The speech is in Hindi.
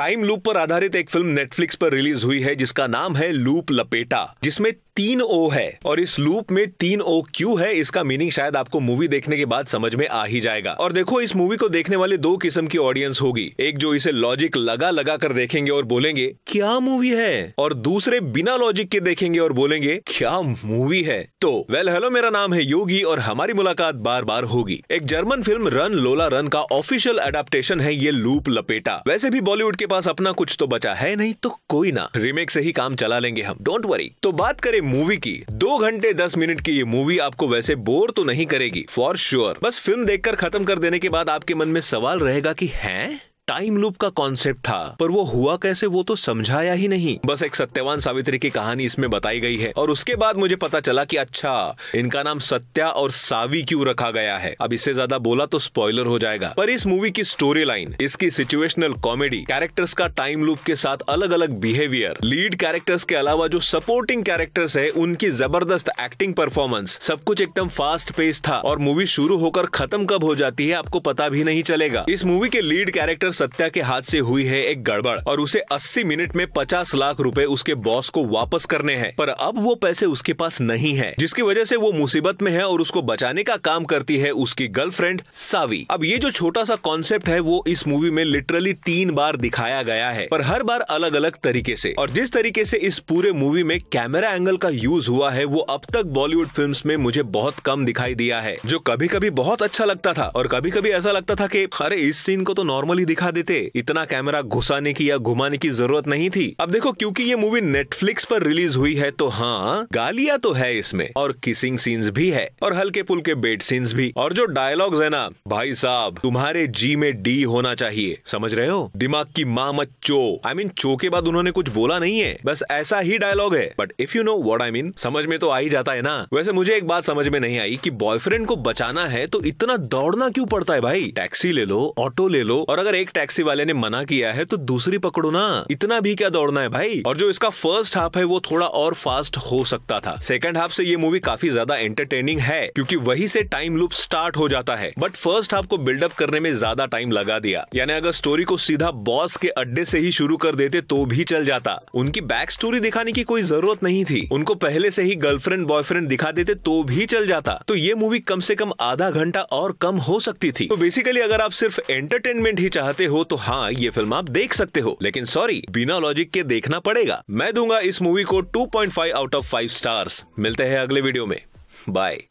टाइम लूप पर आधारित एक फिल्म नेटफ्लिक्स पर रिलीज हुई है जिसका नाम है लूप लपेटा जिसमें तीन ओ है और इस लूप में तीन ओ क्यू है इसका मीनिंग शायद आपको मूवी देखने के बाद समझ में आ ही जाएगा और देखो इस मूवी को देखने वाले दो किस्म की ऑडियंस होगी एक जो इसे लॉजिक लगा लगा कर देखेंगे और बोलेंगे क्या मूवी है और दूसरे बिना लॉजिक के देखेंगे और बोलेंगे क्या मूवी है तो वेल हेलो मेरा नाम है योगी और हमारी मुलाकात बार बार होगी एक German film run Lola run का ऑफिशियल एडाप्टेशन है ये लूप लपेटा वैसे भी बॉलीवुड के पास अपना कुछ तो बचा है नहीं तो कोई ना रिमेक से ही काम चला लेंगे हम डोंट वरी तो बात करें मूवी की दो घंटे दस मिनट की ये मूवी आपको वैसे बोर तो नहीं करेगी फॉर श्योर बस फिल्म देखकर खत्म कर देने के बाद आपके मन में सवाल रहेगा की है टाइम लूप का कॉन्सेप्ट था पर वो हुआ कैसे वो तो समझाया ही नहीं बस एक सत्यवान सावित्री की कहानी इसमें बताई गई है और उसके बाद मुझे पता चला कि अच्छा इनका नाम सत्या और सावी क्यों रखा गया है अब इससे ज्यादा बोला तो स्पॉइलर हो जाएगा पर इस मूवी की स्टोरी लाइन इसकी सिचुएशनल कॉमेडी कैरेक्टर्स का टाइम लूप के साथ अलग अलग बिहेवियर लीड कैरेक्टर्स के अलावा जो सपोर्टिंग कैरेक्टर्स है उनकी जबरदस्त एक्टिंग परफॉर्मेंस सब कुछ एकदम फास्ट पेस था और मूवी शुरू होकर खत्म कब हो जाती है आपको पता भी नहीं चलेगा इस मूवी के लीड कैरेक्टर्स सत्या के हाथ से हुई है एक गड़बड़ और उसे 80 मिनट में 50 लाख रुपए उसके बॉस को वापस करने हैं पर अब वो पैसे उसके पास नहीं है जिसकी वजह से वो मुसीबत में है और उसको बचाने का काम करती है उसकी गर्लफ्रेंड सावी अब ये जो छोटा सा कॉन्सेप्ट है वो इस मूवी में लिटरली तीन बार दिखाया गया है पर हर बार अलग अलग तरीके से और जिस तरीके से इस पूरे मूवी में कैमरा एंगल का यूज हुआ है वो अब तक बॉलीवुड फिल्म में मुझे बहुत कम दिखाई दिया है जो कभी कभी बहुत अच्छा लगता था और कभी कभी ऐसा लगता था की अरे इस सीन को तो नॉर्मली दिखा दिखा देते इतना कैमरा घुसाने की या घुमाने की जरूरत नहीं थी अब देखो क्योंकि ये मूवी नेटफ्लिक्स पर रिलीज हुई है तो हाँ गालिया तो है इसमें और किसिंग सीन्स भी है और हल्के के बेड सीन्स भी और जो डायलॉग्स है ना भाई साहब तुम्हारे जी में डी होना चाहिए समझ रहे हो दिमाग की माँ मत चो आई I मीन mean, चो के बाद उन्होंने कुछ बोला नहीं है बस ऐसा ही डायलॉग है but if you know what I mean समझ में तो आ ही जाता है ना वैसे मुझे एक बात समझ में नहीं आई कि बॉयफ्रेंड को बचाना है तो इतना दौड़ना क्यों पड़ता है भाई टैक्सी ले लो ऑटो ले लो और अगर एक टैक्सी वाले ने मना किया है तो दूसरी पकड़ो ना इतना भी क्या दौड़ना है भाई और जो इसका फर्स्ट हाफ है वो थोड़ा और फास्ट हो सकता था सेकंड हाफ से ये मूवी काफी ज्यादा एंटरटेनिंग है क्योंकि वही से टाइम लूप स्टार्ट हो जाता है बट फर्स्ट हाफ को बिल्डअप करने में ज्यादा टाइम लगा दिया यानी अगर स्टोरी को सीधा बॉस के अड्डे से ही शुरू कर देते तो भी चल जाता उनकी बैक स्टोरी दिखाने की कोई जरूरत नहीं थी उनको पहले से ही गर्लफ्रेंड बॉयफ्रेंड दिखा देते तो भी चल जाता तो ये मूवी कम से कम आधा घंटा और कम हो सकती थी तो बेसिकली अगर आप सिर्फ एंटरटेनमेंट ही चाहते चाहते हो तो हाँ ये फिल्म आप देख सकते हो लेकिन सॉरी बिना लॉजिक के देखना पड़ेगा मैं दूंगा इस मूवी को 2.5 आउट ऑफ 5 स्टार्स मिलते हैं अगले वीडियो में बाय